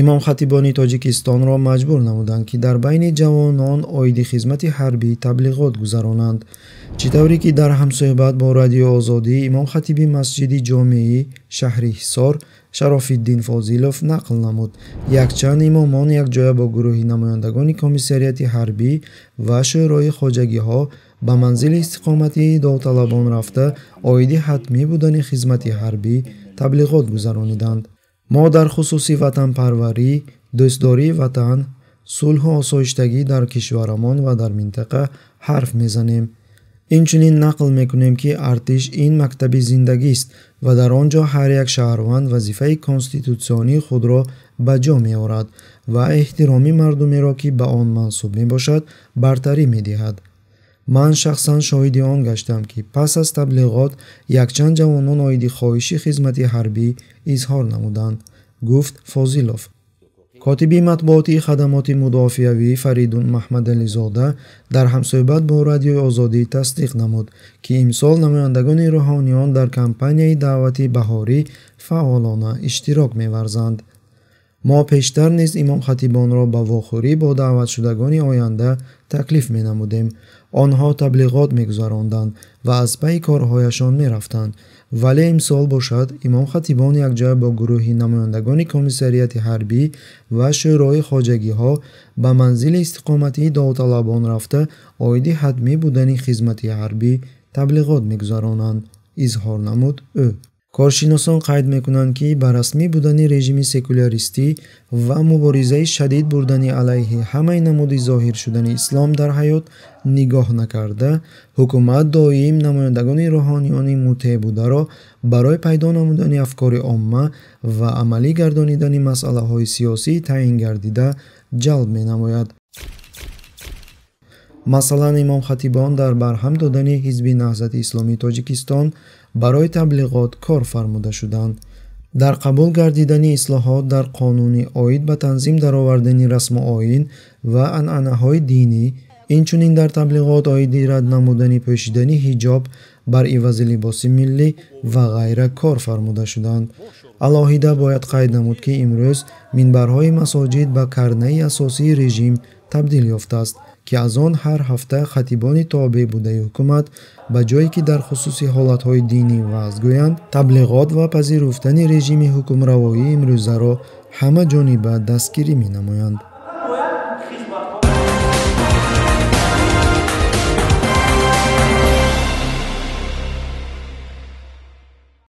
имомхатибони тоҷикистонро маҷбур намуданд ки дар байни ҷавонон оиди хизмати ҳарбӣ таблиғот гузаронанд чӣ тавре ки дар ҳамсӯҳбат бо радиои озодӣ имомхатиби масҷиди ҷомеи шаҳри ҳисор шарофиддин фозилов нақл намуд якчанд имомон якҷоя бо гурӯҳи намояндагони комиссарияти ҳарбӣ ва шӯрои хоҷагиҳо ба манзили истиқомати довталабон рафта оиди ҳатмӣ будани хизмати ҳарбӣ таблиғот гузарониданд мо дар хусуси ватанпарварӣ дӯстдории ватан сулҳу осоиштагӣ дар кишварамон ва дар минтақа ҳарф мезанем инчунин нақл мекунем ки артиш ин мактаби зиндагист ва дар он ҷо ҳар як шаҳрванд вазифаи конститутсионии худро ба ҷо меорад ва эҳтироми мардумеро ки ба он мансуб мебошад бартарӣ медиҳад ман шахсан шоҳиди он гаштам ки пас аз таблиғот якчанд ҷавонон оиди хоҳиши хизмати ҳарбӣ изҳор намуданд гуфт фозилов котиби матбуотии хадамоти мудофиавӣ фаридун маҳмадализода дар ҳамсӯҳбат бо радиои озодӣ тасдиқ намуд ки имсол намояндагони руҳониён дар кампанияи даъвати баҳорӣ фаъолона иштирок меварзанд мо пештар низ имомхатибонро ба вохӯрӣ бо даъватшудагони оянда таклиф менамудем онҳо таблиғот мегузаронданд ва аз пайи корҳояшон мерафтанд вале имсол бошад имомхатибон якҷоя бо гурӯҳи намояндагони комиссарияти ҳарбӣ ва шӯрои хоҷагиҳо ба манзили истиқоматии довталабон рафта оиди ҳатмӣ будани хизмати ҳарбӣ таблиғот мегузаронанд изҳор намуд ӯ коршиносон қайд мекунанд ки ба расмӣ будани режими секуляристӣ ва муборизаи шадид бурдани алайҳи ҳамаи намуди зоҳир шудани ислом дар ҳаёт нигоҳ накарда ҳукумат доим намояндагони рӯҳониёни мутеъ бударо барои пайдо намудани афкори омма ва амалӣ гардонидани масъалаҳои сиёсӣ таъин гардида ҷалб менамояд масалан имомхатибон дар барҳам додани ҳизби наҳзати исломии тоҷикистон барои таблиғот кор фармуда шуданд дар қабул гардидани ислоҳот дар қонуни оид ба танзим даровардани расму оин ва анъанаҳои динӣ инчунин дар таблиғот оиди рад намудани пӯшидани ҳиҷоб бар ивази либоси миллӣ ва ғайра кор фармуда шуданд алоҳида бояд қайд намуд ки имрӯз минбарҳои масоҷид ба карнаи асосии режим табдил ёфтааст ки аз он ҳар ҳафта хатибони тобеъ будаи ҳукумат ба ҷое ки дар хусуси ҳолатҳои динӣ ваз гӯянд таблиғот ва пазируфтани режими ҳукмравоии имрӯзаро ҳама ҷониба дастгирӣ менамоянд